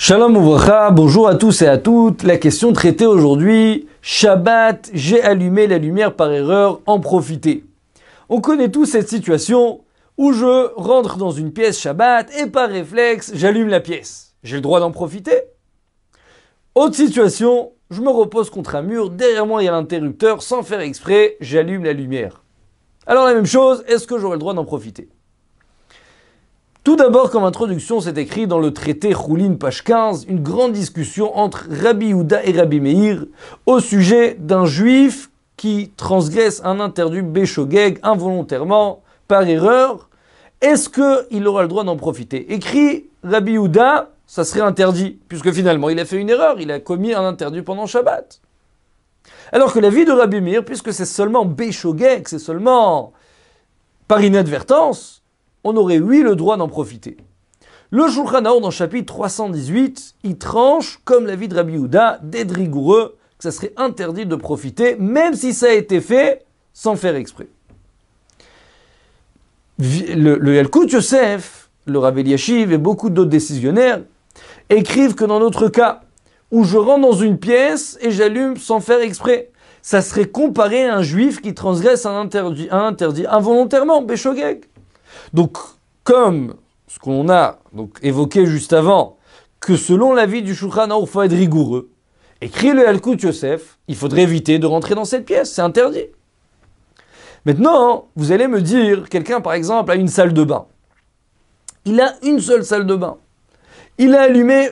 Shalom ouvracha, bonjour à tous et à toutes. La question traitée aujourd'hui, Shabbat, j'ai allumé la lumière par erreur, en profiter. On connaît tous cette situation où je rentre dans une pièce Shabbat et par réflexe, j'allume la pièce. J'ai le droit d'en profiter. Autre situation, je me repose contre un mur, derrière moi il y a l'interrupteur, sans faire exprès, j'allume la lumière. Alors la même chose, est-ce que j'aurai le droit d'en profiter tout d'abord, comme introduction, c'est écrit dans le traité Roulin, page 15, une grande discussion entre Rabbi Houda et Rabbi Meir au sujet d'un juif qui transgresse un interdit Béchogeg involontairement, par erreur. Est-ce qu'il aura le droit d'en profiter Écrit Rabbi Houda, ça serait interdit, puisque finalement il a fait une erreur, il a commis un interdit pendant Shabbat. Alors que la vie de Rabbi Meir, puisque c'est seulement Béchogeg, c'est seulement par inadvertance, on aurait, oui, le droit d'en profiter. Le Shulchan Aor, dans chapitre 318, il tranche, comme l'avis de Rabbi Houda, d'être rigoureux, que ça serait interdit de profiter, même si ça a été fait sans faire exprès. Le, le Yalkut Yosef, le Rabbi Yashiv et beaucoup d'autres décisionnaires écrivent que dans notre cas, où je rentre dans une pièce et j'allume sans faire exprès, ça serait comparé à un juif qui transgresse un interdit, involontairement, Béchogek. Donc, comme ce qu'on a donc, évoqué juste avant, que selon l'avis du Shulchan il faut être rigoureux, écrit le Halkut Yosef, il faudrait éviter de rentrer dans cette pièce, c'est interdit. Maintenant, vous allez me dire, quelqu'un par exemple a une salle de bain. Il a une seule salle de bain. Il a allumé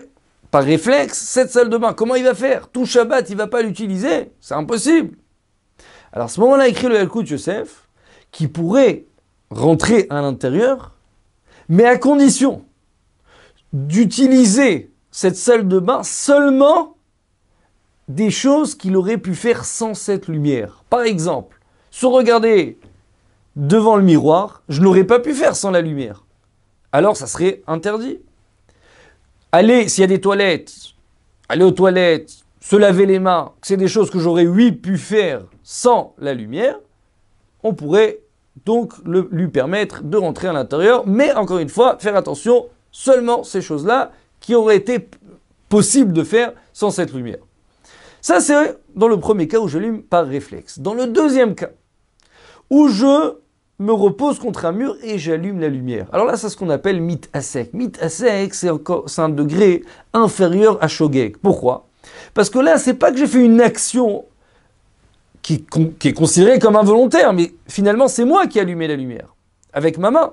par réflexe cette salle de bain. Comment il va faire Tout Shabbat, il va pas l'utiliser. C'est impossible. Alors à ce moment-là, écrit le Halkut Yosef, qui pourrait rentrer à l'intérieur, mais à condition d'utiliser cette salle de bain seulement des choses qu'il aurait pu faire sans cette lumière. Par exemple, se regarder devant le miroir, je n'aurais pas pu faire sans la lumière. Alors ça serait interdit. Allez, s'il y a des toilettes, aller aux toilettes, se laver les mains, c'est des choses que j'aurais, oui, pu faire sans la lumière, on pourrait donc le, lui permettre de rentrer à l'intérieur. Mais encore une fois, faire attention seulement ces choses-là qui auraient été possibles de faire sans cette lumière. Ça, c'est dans le premier cas où j'allume par réflexe. Dans le deuxième cas, où je me repose contre un mur et j'allume la lumière. Alors là, c'est ce qu'on appelle mythe à sec. Mythe à sec, c'est un degré inférieur à shogek ». Pourquoi Parce que là, c'est pas que j'ai fait une action qui, est considéré comme involontaire, mais finalement c'est moi qui ai allumé la lumière, avec ma main.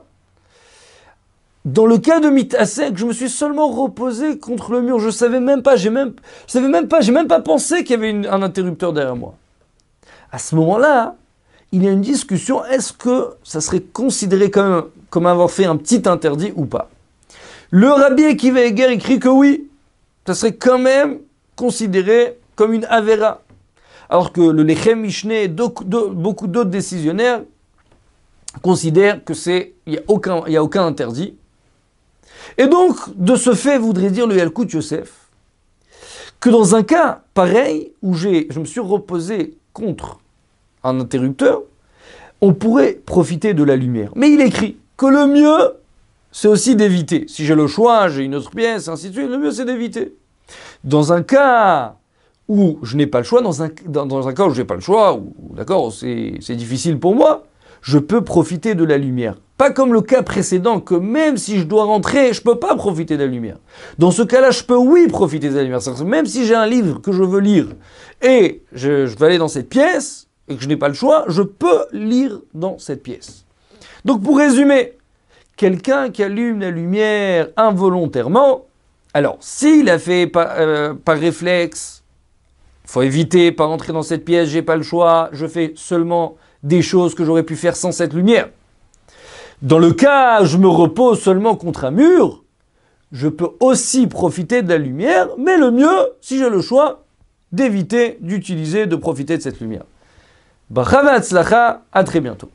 Dans le cas de Mitasek, je me suis seulement reposé contre le mur. Je savais même pas, j'ai même, je savais même pas, j'ai même pas pensé qu'il y avait un interrupteur derrière moi. À ce moment-là, il y a une discussion. Est-ce que ça serait considéré comme, comme avoir fait un petit interdit ou pas Le Rabbi éguerre écrit que oui, ça serait quand même considéré comme une avera alors que le Lechem Mishneh et beaucoup d'autres décisionnaires considèrent que c'est il n'y a, aucun, a aucun interdit. Et donc, de ce fait, voudrait dire le Yalkut Yosef que dans un cas pareil où je me suis reposé contre un interrupteur, on pourrait profiter de la lumière. Mais il écrit que le mieux, c'est aussi d'éviter. Si j'ai le choix, j'ai une autre pièce, ainsi de suite, le mieux c'est d'éviter. Dans un cas ou je n'ai pas le choix, dans un, dans, dans un cas où je n'ai pas le choix, ou d'accord, c'est, difficile pour moi, je peux profiter de la lumière. Pas comme le cas précédent, que même si je dois rentrer, je ne peux pas profiter de la lumière. Dans ce cas-là, je peux oui profiter de la lumière. même si j'ai un livre que je veux lire et je, je vais aller dans cette pièce et que je n'ai pas le choix, je peux lire dans cette pièce. Donc pour résumer, quelqu'un qui allume la lumière involontairement, alors s'il a fait par, euh, par réflexe, faut éviter, pas rentrer dans cette pièce, j'ai pas le choix, je fais seulement des choses que j'aurais pu faire sans cette lumière. Dans le cas, je me repose seulement contre un mur, je peux aussi profiter de la lumière, mais le mieux, si j'ai le choix, d'éviter d'utiliser, de profiter de cette lumière. Slacha, à très bientôt.